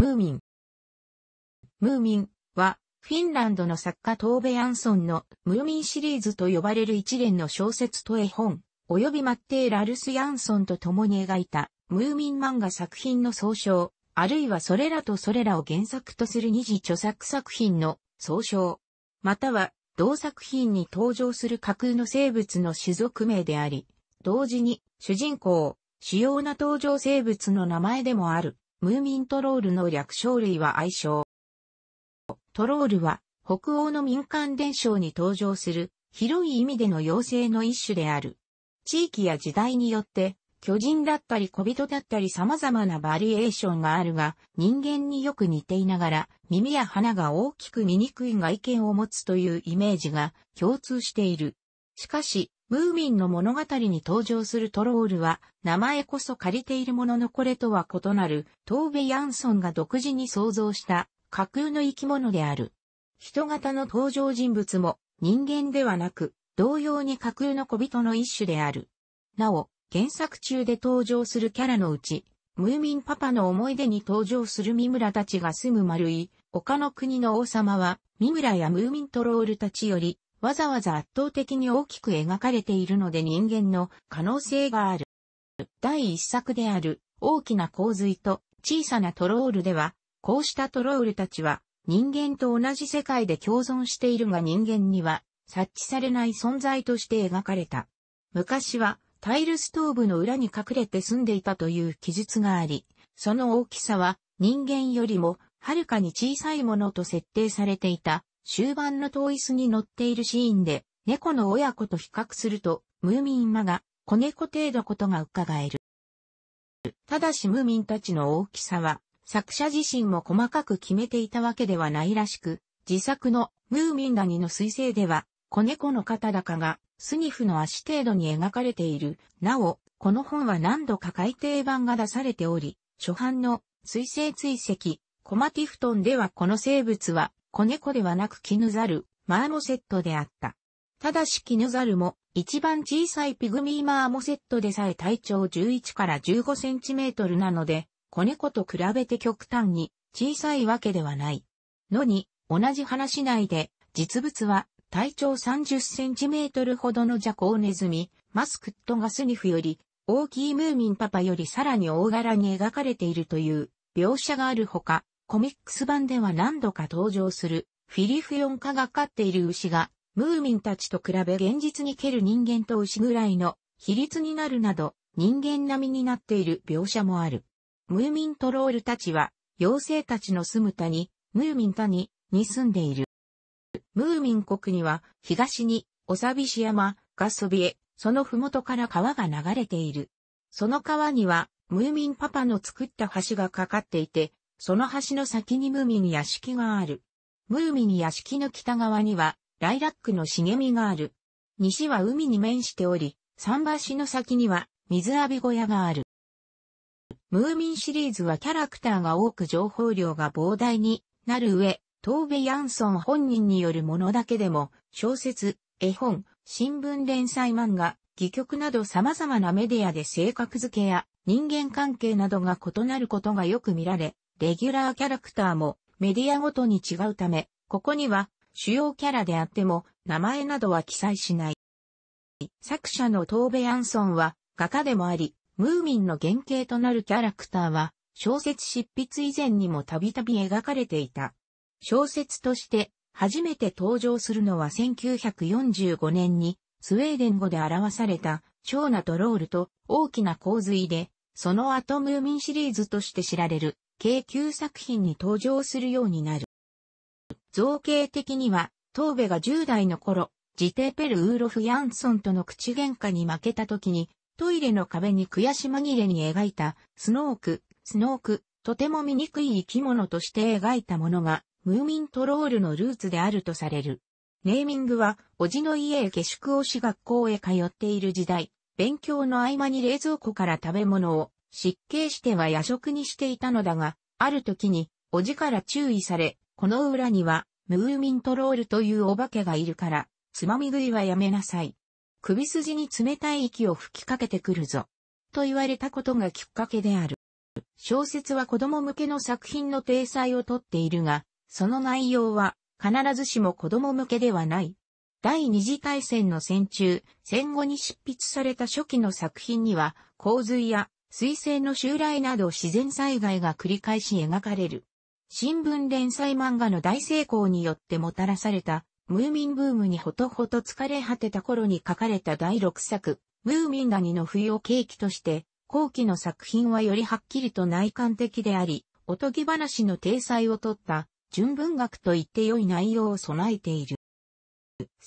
ムーミン。ムーミンは、フィンランドの作家トーベ・アンソンのムーミンシリーズと呼ばれる一連の小説と絵本、及びマッテー・ラルス・ヤンソンと共に描いたムーミン漫画作品の総称、あるいはそれらとそれらを原作とする二次著作作品の総称、または同作品に登場する架空の生物の種族名であり、同時に主人公、主要な登場生物の名前でもある。ムーミントロールの略称類は愛称。トロールは北欧の民間伝承に登場する広い意味での妖精の一種である。地域や時代によって巨人だったり小人だったり様々なバリエーションがあるが、人間によく似ていながら、耳や鼻が大きく醜い外見を持つというイメージが共通している。しかし、ムーミンの物語に登場するトロールは、名前こそ借りているもののこれとは異なる、トーベ・ヤンソンが独自に創造した架空の生き物である。人型の登場人物も人間ではなく、同様に架空の小人の一種である。なお、原作中で登場するキャラのうち、ムーミンパパの思い出に登場する三村たちが住む丸い、丘の国の王様は、三村やムーミントロールたちより、わざわざ圧倒的に大きく描かれているので人間の可能性がある。第一作である大きな洪水と小さなトロールでは、こうしたトロールたちは人間と同じ世界で共存しているが人間には察知されない存在として描かれた。昔はタイルストーブの裏に隠れて住んでいたという記述があり、その大きさは人間よりもはるかに小さいものと設定されていた終盤の遠い巣に乗っているシーンで、猫の親子と比較すると、ムーミンマが子猫程度ことが伺える。ただしムーミンたちの大きさは、作者自身も細かく決めていたわけではないらしく、自作のムーミン谷の彗星では、子猫の肩高がスニフの足程度に描かれている。なお、この本は何度か改訂版が出されており、初版の水星追跡、コマティフトンではこの生物は子猫ではなく絹猿、マーモセットであった。ただし絹猿も一番小さいピグミーマーモセットでさえ体長11から15センチメートルなので、子猫と比べて極端に小さいわけではない。のに、同じ話内で、実物は体長30センチメートルほどのジャコウネズミ、マスクットガスニフより、大きいムーミンパパよりさらに大柄に描かれているという描写があるほか、コミックス版では何度か登場する、フィリフ4。ン科が飼っている牛が、ムーミンたちと比べ現実に蹴る人間と牛ぐらいの比率になるなど、人間並みになっている描写もある。ムーミントロールたちは、妖精たちの住む谷、ムーミン谷に住んでいる。ムーミン国には、東に、オサビシ山がそびえ、その麓から川が流れている。その川には、ムーミンパパの作った橋がかかっていて、その橋の先にムーミン屋敷がある。ムーミン屋敷の北側には、ライラックの茂みがある。西は海に面しており、桟橋の先には、水浴び小屋がある。ムーミンシリーズはキャラクターが多く情報量が膨大になる上、東部ヤンソン本人によるものだけでも、小説、絵本、新聞連載漫画、戯曲など様々なメディアで性格付けや人間関係などが異なることがよく見られ、レギュラーキャラクターもメディアごとに違うため、ここには主要キャラであっても名前などは記載しない。作者のトーベ・アンソンは画家でもあり、ムーミンの原型となるキャラクターは小説執筆以前にもたびたび描かれていた。小説として初めて登場するのは1945年にスウェーデン語で表された超なトナロールと大きな洪水で、その後ムーミンシリーズとして知られる京急作品に登場するようになる。造形的には、東部が10代の頃、ジテペル・ウーロフ・ヤンソンとの口喧嘩に負けた時に、トイレの壁に悔し紛れに描いた、スノーク、スノーク、とても醜い生き物として描いたものが、ムーミントロールのルーツであるとされる。ネーミングは、おじの家へ下宿をし学校へ通っている時代、勉強の合間に冷蔵庫から食べ物を失敬しては夜食にしていたのだが、ある時に、おじから注意され、この裏には、ムーミントロールというお化けがいるから、つまみ食いはやめなさい。首筋に冷たい息を吹きかけてくるぞ。と言われたことがきっかけである。小説は子供向けの作品の体裁をとっているが、その内容は必ずしも子供向けではない。第二次大戦の戦中、戦後に執筆された初期の作品には、洪水や水星の襲来など自然災害が繰り返し描かれる。新聞連載漫画の大成功によってもたらされた、ムーミンブームにほとほと疲れ果てた頃に書かれた第6作、ムーミン谷の冬を契機として、後期の作品はよりはっきりと内観的であり、おとぎ話の体裁をとった、純文学と言って良い内容を備えている。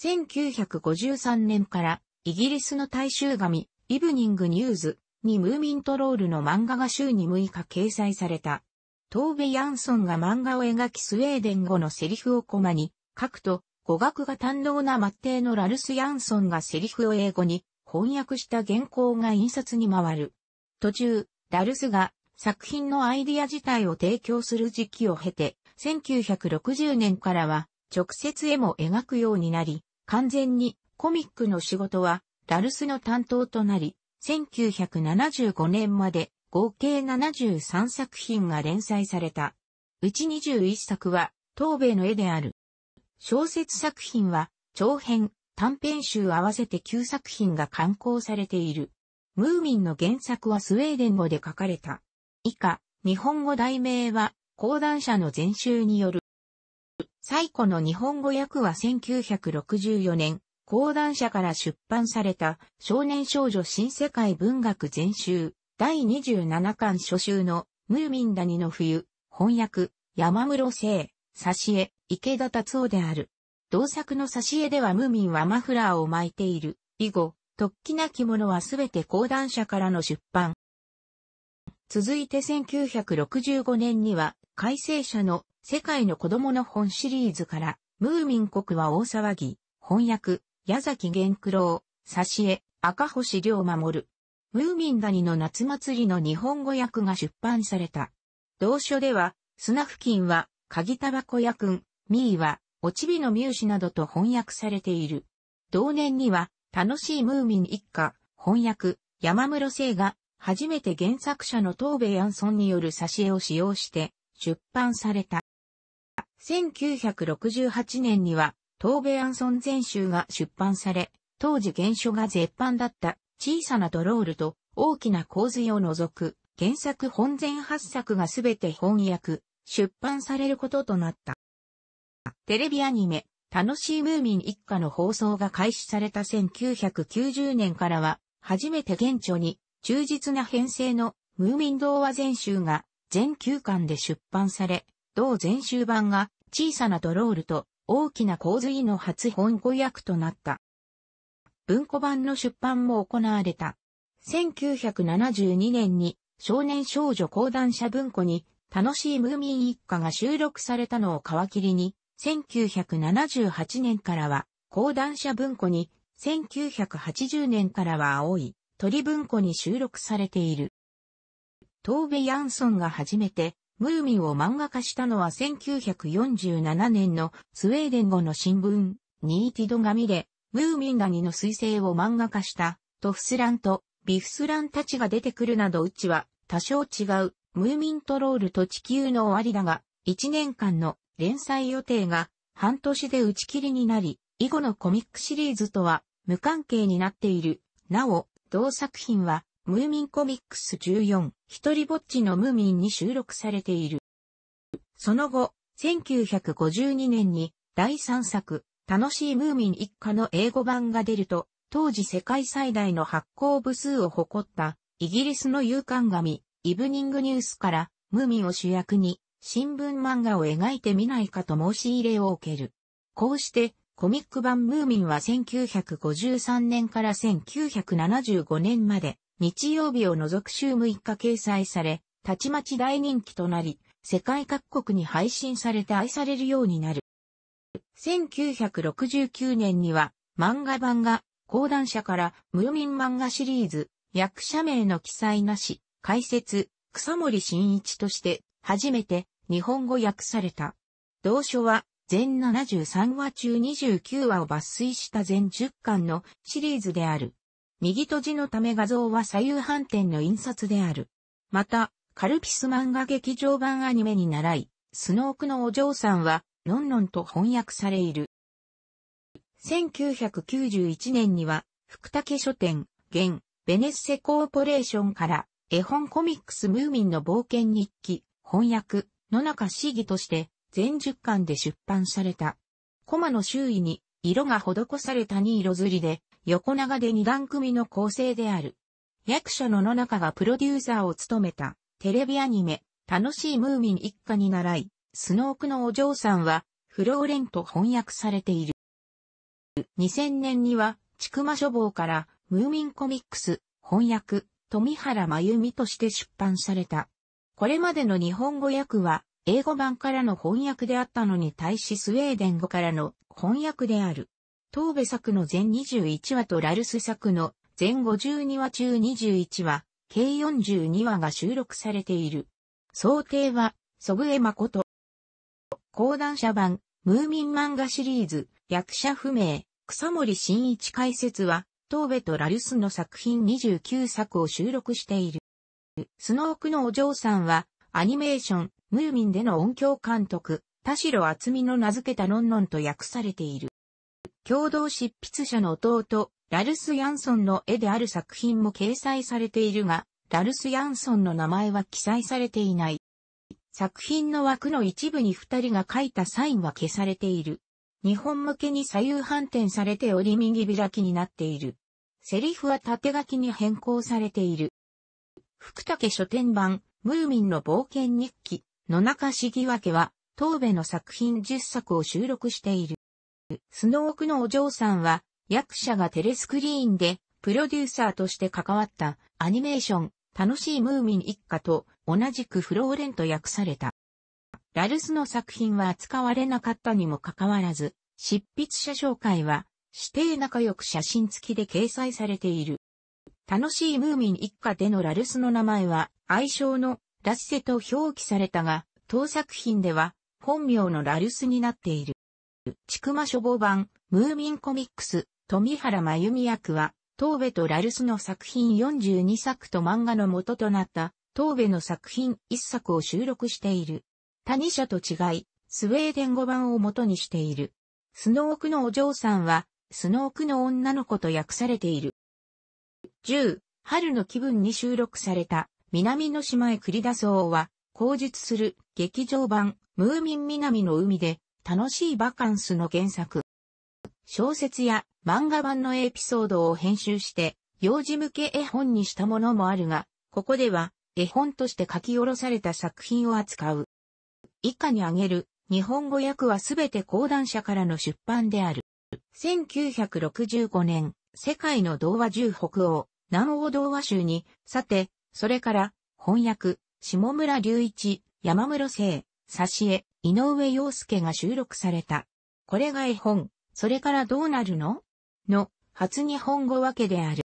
1953年から、イギリスの大衆紙、イブニングニューズ、にムーミントロールの漫画が週に6日掲載された。トーベ・ヤンソンが漫画を描きスウェーデン語のセリフをコマに書くと、語学が堪能な末帝のラルス・ヤンソンがセリフを英語に翻訳した原稿が印刷に回る。途中、ラルスが作品のアイディア自体を提供する時期を経て、1960年からは直接絵も描くようになり、完全にコミックの仕事はラルスの担当となり、1975年まで合計73作品が連載された。うち21作は、東米の絵である。小説作品は、長編、短編集合わせて9作品が刊行されている。ムーミンの原作はスウェーデン語で書かれた。以下、日本語題名は、講談社の全集による。最古の日本語訳は1964年、講談社から出版された少年少女新世界文学全集第27巻初集のムーミン谷の冬、翻訳、山室聖、挿絵、池田達夫である。同作の挿絵ではムーミンはマフラーを巻いている。以後、突起な着物はすべて講談社からの出版。続いて1965年には、改正者の世界の子供の本シリーズから、ムーミン国は大騒ぎ、翻訳、矢崎玄九郎、挿絵、赤星良守。ムーミン谷の夏祭りの日本語訳が出版された。同書では、砂付近は、鍵タバコ屋くん、ミーは、落ち火のミューシなどと翻訳されている。同年には、楽しいムーミン一家、翻訳、山室聖が、初めて原作者の東部ヤンソンによる挿絵を使用して、出版された。1968年には、東米アンソン全集が出版され、当時原書が絶版だった小さなドロールと大きな洪水を除く原作本全8作がすべて翻訳、出版されることとなった。テレビアニメ、楽しいムーミン一家の放送が開始された1990年からは、初めて現著に忠実な編成のムーミン童話全集が全9巻で出版され、同全集版が小さなドロールと大きな洪水の初本語訳となった。文庫版の出版も行われた。1972年に少年少女講談社文庫に楽しいムーミン一家が収録されたのを皮切りに、1978年からは講談社文庫に、1980年からは青い鳥文庫に収録されている。東部ヤンソンが初めてムーミンを漫画化したのは1947年のスウェーデン語の新聞、ニーティド紙で、ムーミン谷の彗星を漫画化した、トフスランとビフスランたちが出てくるなどうちは多少違う、ムーミントロールと地球の終わりだが、1年間の連載予定が半年で打ち切りになり、以後のコミックシリーズとは無関係になっている。なお、同作品はムーミンコミックス14、一人ぼっちのムーミンに収録されている。その後、1952年に第3作、楽しいムーミン一家の英語版が出ると、当時世界最大の発行部数を誇ったイギリスの勇敢紙、イブニングニュースからムーミンを主役に新聞漫画を描いてみないかと申し入れを受ける。こうして、コミック版ムーミンは1953年から1975年まで日曜日を除く週6日掲載され、たちまち大人気となり、世界各国に配信されて愛されるようになる。1969年には漫画版が講談社からムーミン漫画シリーズ、役者名の記載なし、解説、草森慎一として初めて日本語訳された。同書は全73話中29話を抜粋した全10巻のシリーズである。右とじのため画像は左右反転の印刷である。また、カルピス漫画劇場版アニメに習い、スノークのお嬢さんは、のんのんと翻訳されいる。1991年には、福武書店、現、ベネッセコーポレーションから、絵本コミックスムーミンの冒険日記、翻訳、野中市議として、全10巻で出版された。コマの周囲に、色が施されたに色ずりで、横長で二段組の構成である。役所の野中がプロデューサーを務めたテレビアニメ、楽しいムーミン一家に習い、スノークのお嬢さんは、フローレンと翻訳されている。2000年には、ちくま書房から、ムーミンコミックス、翻訳、富原真由美として出版された。これまでの日本語訳は、英語版からの翻訳であったのに対しスウェーデン語からの翻訳である。東部作の全21話とラルス作の全52話中21話、計42話が収録されている。想定は、祖父江誠。講談社版、ムーミン漫画シリーズ、役者不明、草森新一解説は、東部とラルスの作品29作を収録している。スノークのお嬢さんは、アニメーション、ムーミンでの音響監督、田代厚美の名付けたのんのんと訳されている。共同執筆者の弟、ラルス・ヤンソンの絵である作品も掲載されているが、ラルス・ヤンソンの名前は記載されていない。作品の枠の一部に二人が書いたサインは消されている。日本向けに左右反転されており右開きになっている。セリフは縦書きに変更されている。福武書店版、ムーミンの冒険日記、野中茂明けは、東部の作品10作を収録している。スノークのお嬢さんは、役者がテレスクリーンで、プロデューサーとして関わったアニメーション、楽しいムーミン一家と同じくフローレンと訳された。ラルスの作品は扱われなかったにもかかわらず、執筆者紹介は指定仲良く写真付きで掲載されている。楽しいムーミン一家でのラルスの名前は愛称のラッセと表記されたが、当作品では本名のラルスになっている。ちくま書房版、ムーミンコミックス、富原真由美役は、東部とラルスの作品42作と漫画の元となった、東部の作品1作を収録している。他2社と違い、スウェーデン語版を元にしている。スノークのお嬢さんは、スノークの女の子と訳されている。10、春の気分に収録された、南の島へ繰り出そうは、口述する劇場版、ムーミン南の海で、楽しいバカンスの原作。小説や漫画版のエピソードを編集して、幼児向け絵本にしたものもあるが、ここでは絵本として書き下ろされた作品を扱う。以下に挙げる日本語訳はすべて講談社からの出版である。1965年、世界の童話十北欧、南欧童話集に、さて、それから、翻訳、下村隆一、山室聖、挿絵、井上陽介が収録された。これが絵本、それからどうなるのの、初日本語訳である。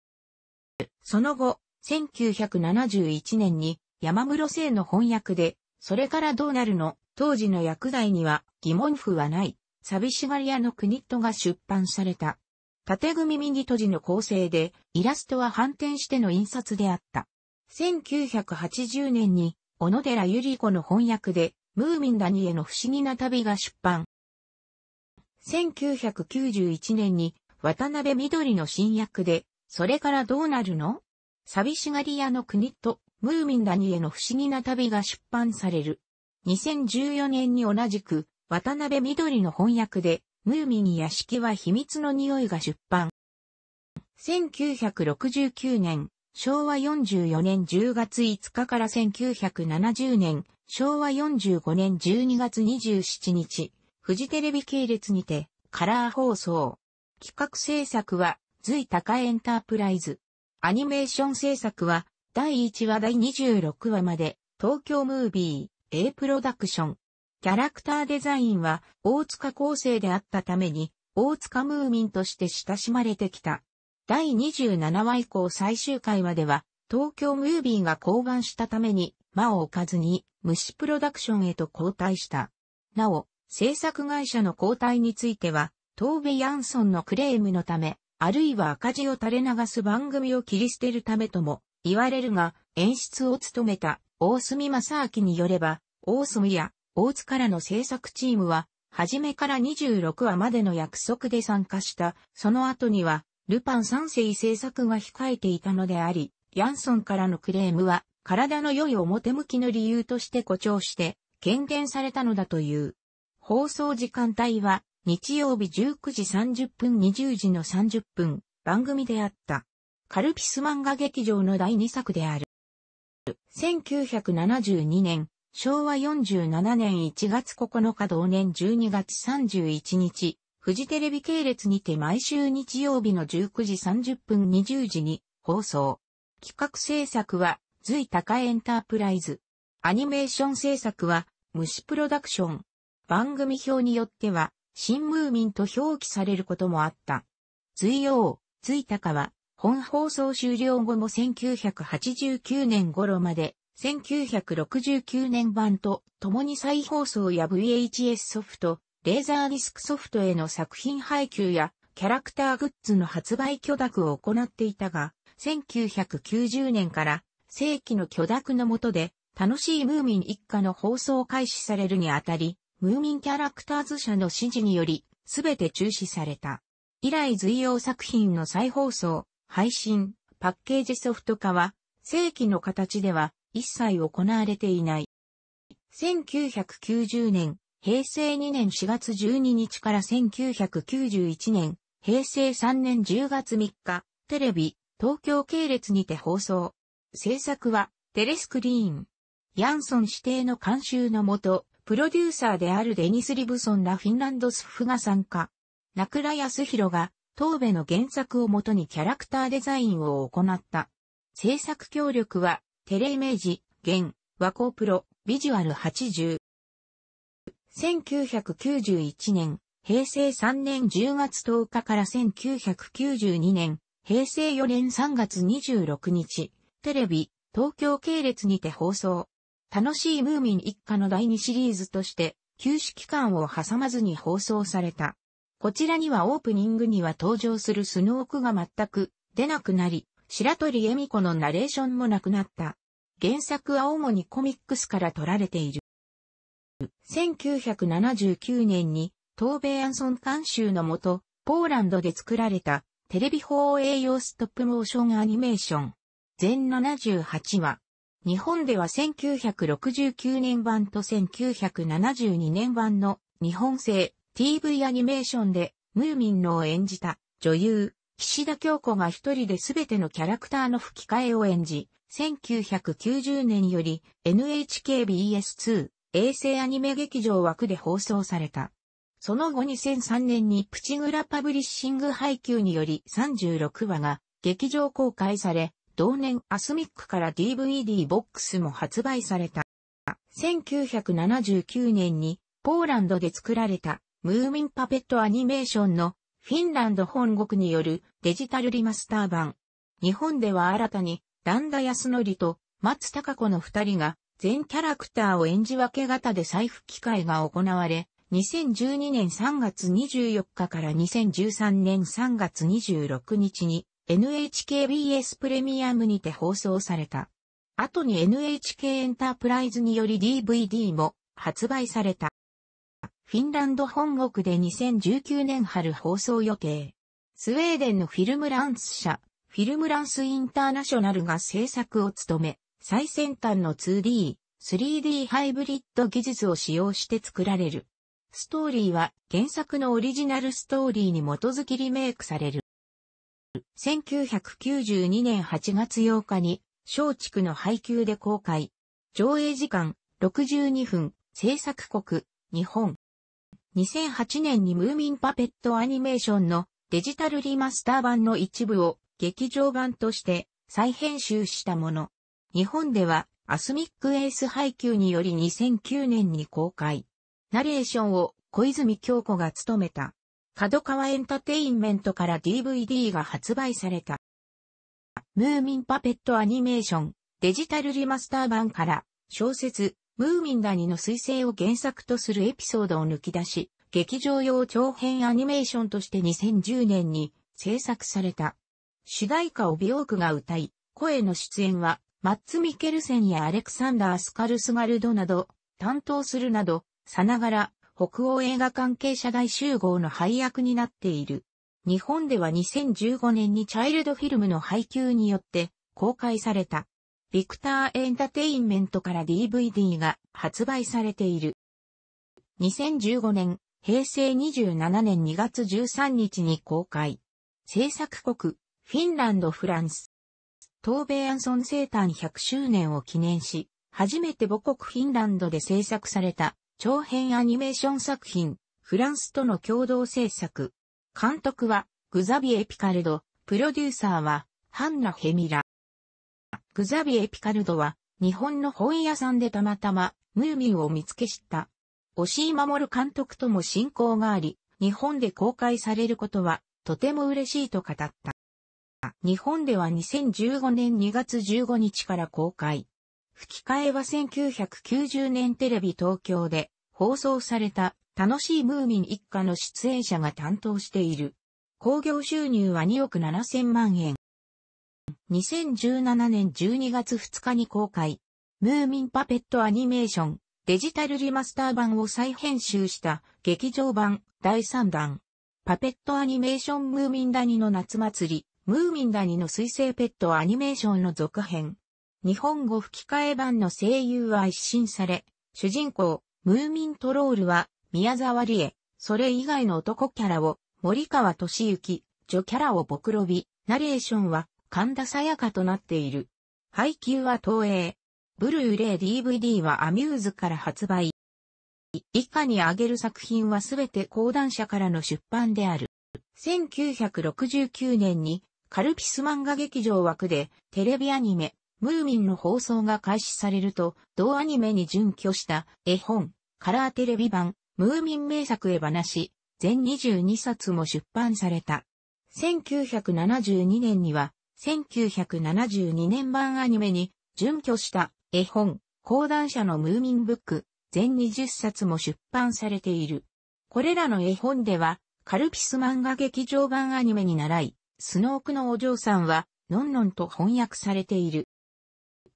その後、1971年に山室生の翻訳で、それからどうなるの当時の薬剤には疑問符はない、寂しがり屋の国とが出版された。縦組右閉じの構成で、イラストは反転しての印刷であった。1980年に、小野寺ゆり子の翻訳で、ムーミン谷への不思議な旅が出版。1991年に渡辺緑の新役で、それからどうなるの寂しがり屋の国とムーミン谷への不思議な旅が出版される。2014年に同じく渡辺緑の翻訳で、ムーミン屋敷は秘密の匂いが出版。1969年、昭和44年10月5日から1970年昭和45年12月27日、フジテレビ系列にて、カラー放送。企画制作は、随高エンタープライズ。アニメーション制作は、第1話第26話まで、東京ムービー、A プロダクション。キャラクターデザインは、大塚構成であったために、大塚ムーミンとして親しまれてきた。第27話以降最終回までは、東京ムービーが降板したために、間を置かずに、虫プロダクションへと交代した。なお、制作会社の交代については、東部ヤンソンのクレームのため、あるいは赤字を垂れ流す番組を切り捨てるためとも言われるが、演出を務めた大隅正明によれば、大隅や大津からの制作チームは、初めから26話までの約束で参加した、その後には、ルパン三世制作が控えていたのであり、ヤンソンからのクレームは、体の良い表向きの理由として誇張して、権限されたのだという。放送時間帯は、日曜日19時30分20時の30分、番組であった。カルピス漫画劇場の第2作である。1972年、昭和47年1月9日同年12月31日、フジテレビ系列にて毎週日曜日の19時30分20時に放送。企画制作は、随高エンタープライズ。アニメーション制作は、虫プロダクション。番組表によっては、新ムーミンと表記されることもあった。随王、随高は、本放送終了後も1989年頃まで、1969年版と共に再放送や VHS ソフト、レーザーディスクソフトへの作品配給やキャラクターグッズの発売許諾を行っていたが、1990年から世紀の許諾の下で楽しいムーミン一家の放送開始されるにあたり、ムーミンキャラクターズ社の指示により、すべて中止された。以来随用作品の再放送、配信、パッケージソフト化は、世紀の形では一切行われていない。1990年、平成2年4月12日から1991年、平成3年10月3日、テレビ、東京系列にて放送。制作は、テレスクリーン。ヤンソン指定の監修のもと、プロデューサーであるデニス・リブソンらフィンランドスフが参加。ナクラ・ヤスヒロが、東部の原作をもとにキャラクターデザインを行った。制作協力は、テレイメージ、現、和光プロ、ビジュアル80。1991年、平成3年10月10日から1992年平成4年3月26日、テレビ、東京系列にて放送。楽しいムーミン一家の第2シリーズとして、休止期間を挟まずに放送された。こちらにはオープニングには登場するスノークが全く出なくなり、白鳥恵美子のナレーションもなくなった。原作は主にコミックスから取られている。1979年に、東米アンソン監修のもと、ポーランドで作られたテレビ放映用ストップモーションアニメーション。全78話。日本では1969年版と1972年版の日本製 TV アニメーションでムーミンのを演じた女優、岸田京子が一人で全てのキャラクターの吹き替えを演じ、1990年より NHKBS2 衛星アニメ劇場枠で放送された。その後2003年にプチグラパブリッシング配給により36話が劇場公開され、同年アスミックから DVD ボックスも発売された。1979年にポーランドで作られたムーミンパペットアニメーションのフィンランド本国によるデジタルリマスター版。日本では新たにダンダノ則と松高子の二人が全キャラクターを演じ分け型で再復機会が行われ、2012年3月24日から2013年3月26日に NHKBS プレミアムにて放送された。後に NHK エンタープライズにより DVD も発売された。フィンランド本国で2019年春放送予定。スウェーデンのフィルムランス社、フィルムランスインターナショナルが制作を務め、最先端の 2D、3D ハイブリッド技術を使用して作られるストーリーは原作のオリジナルストーリーに基づきリメイクされる。1992年8月8日に、松竹の配給で公開。上映時間62分、制作国、日本。2008年にムーミンパペットアニメーションのデジタルリマスター版の一部を劇場版として再編集したもの。日本ではアスミックエース配給により2009年に公開。ナレーションを小泉京子が務めた。角川エンタテインメントから DVD が発売された。ムーミンパペットアニメーション、デジタルリマスター版から小説、ムーミン谷の彗星を原作とするエピソードを抜き出し、劇場用長編アニメーションとして2010年に制作された。主題歌をビオークが歌い、声の出演は、マッツ・ミケルセンやアレクサンダー・スカルスガルドなど、担当するなど、さながら、北欧映画関係者大集合の配役になっている。日本では2015年にチャイルドフィルムの配給によって公開された。ビクターエンタテインメントから DVD が発売されている。2015年、平成27年2月13日に公開。制作国、フィンランド・フランス。東米アンソン生誕100周年を記念し、初めて母国フィンランドで制作された長編アニメーション作品、フランスとの共同制作。監督は、グザビエ・ピカルド、プロデューサーは、ハンナ・ヘミラ。グザビエ・ピカルドは、日本の本屋さんでたまたま、ムーミンを見つけ知った。押井守監督とも親交があり、日本で公開されることは、とても嬉しいと語った。日本では2015年2月15日から公開。吹き替えは1990年テレビ東京で放送された楽しいムーミン一家の出演者が担当している。興行収入は2億7千万円。2017年12月2日に公開、ムーミンパペットアニメーション、デジタルリマスター版を再編集した劇場版第3弾。パペットアニメーションムーミンダニの夏祭り、ムーミンダニの水星ペットアニメーションの続編。日本語吹き替え版の声優は一新され、主人公、ムーミントロールは宮沢りえ、それ以外の男キャラを森川敏幸、女キャラをぼくロビ、ナレーションは神田沙也加となっている。配給は東映。ブルーレイ DVD はアミューズから発売。以下に挙げる作品はすべて講談社からの出版である。1969年にカルピス漫画劇場枠でテレビアニメムーミンの放送が開始されると、同アニメに準拠した絵本、カラーテレビ版、ムーミン名作絵話、全22冊も出版された。1972年には、1972年版アニメに準拠した絵本、講談社のムーミンブック、全20冊も出版されている。これらの絵本では、カルピス漫画劇場版アニメに習い、スノークのお嬢さんは、のんのんと翻訳されている。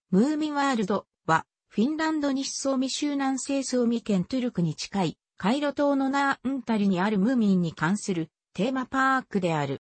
ムーミワールドは、フィンランド西ソーミ州南西ソーミ県トゥルクに近い、カイロ島のナーンタリにあるムーミンに関するテーマパークである。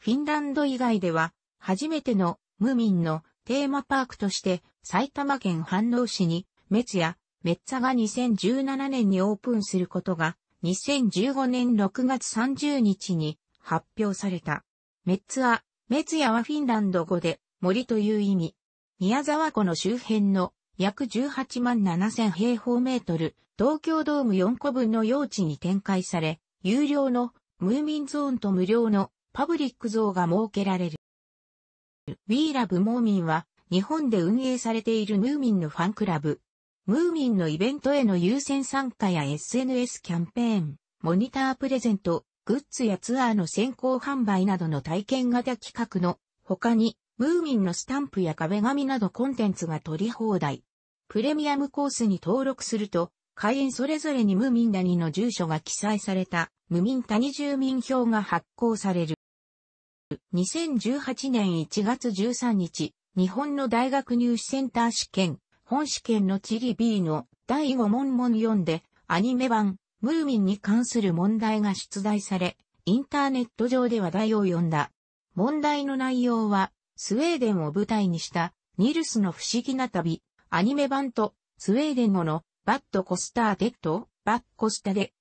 フィンランド以外では、初めてのムーミンのテーマパークとして、埼玉県飯能市に、メツヤ、メッツァが2017年にオープンすることが、2015年6月30日に発表された。メッツァ、メツヤはフィンランド語で森という意味。宮沢湖の周辺の約18万7000平方メートル、東京ドーム4個分の用地に展開され、有料のムーミンゾーンと無料のパブリックゾーンが設けられる。We Love ムーミンは日本で運営されているムーミンのファンクラブ。ムーミンのイベントへの優先参加や SNS キャンペーン、モニタープレゼント、グッズやツアーの先行販売などの体験型企画の他にムーミンのスタンプや壁紙などコンテンツが取り放題。プレミアムコースに登録すると、会員それぞれにムーミン谷の住所が記載された、ムミン谷住民票が発行される。2018年1月13日、日本の大学入試センター試験、本試験の地理 B の第5問問4で、アニメ版、ムーミンに関する問題が出題され、インターネット上で話題を呼んだ。問題の内容は、スウェーデンを舞台にしたニルスの不思議な旅、アニメ版とスウェーデン語のバッドコスターデッド、バッコスタで。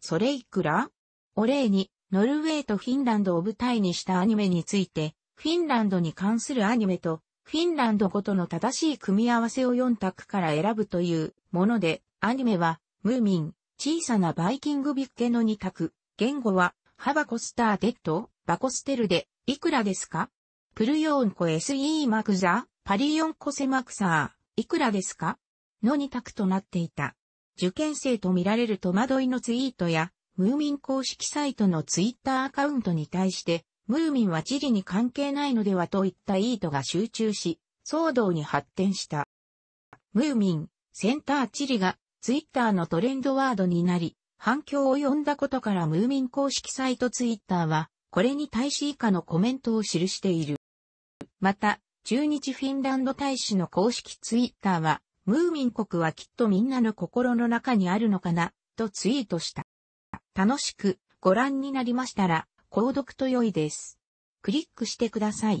それいくらお礼に、ノルウェーとフィンランドを舞台にしたアニメについて、フィンランドに関するアニメと、フィンランドごとの正しい組み合わせを4択から選ぶというもので、アニメは、ムーミン、小さなバイキングビッケの2択、言語は、ハバコスターデッド、バコステルで、いくらですかプルヨンコ SE マクザ、パリヨンコセマクサー、いくらですかの2択となっていた。受験生と見られる戸惑いのツイートや、ムーミン公式サイトのツイッターアカウントに対して、ムーミンは地理に関係ないのではといった意図が集中し、騒動に発展した。ムーミン、センター地理がツイッターのトレンドワードになり、反響を呼んだことからムーミン公式サイトツイッターは、これに対し以下のコメントを記している。また、中日フィンランド大使の公式ツイッターは、ムーミン国はきっとみんなの心の中にあるのかな、とツイートした。楽しくご覧になりましたら、購読と良いです。クリックしてください。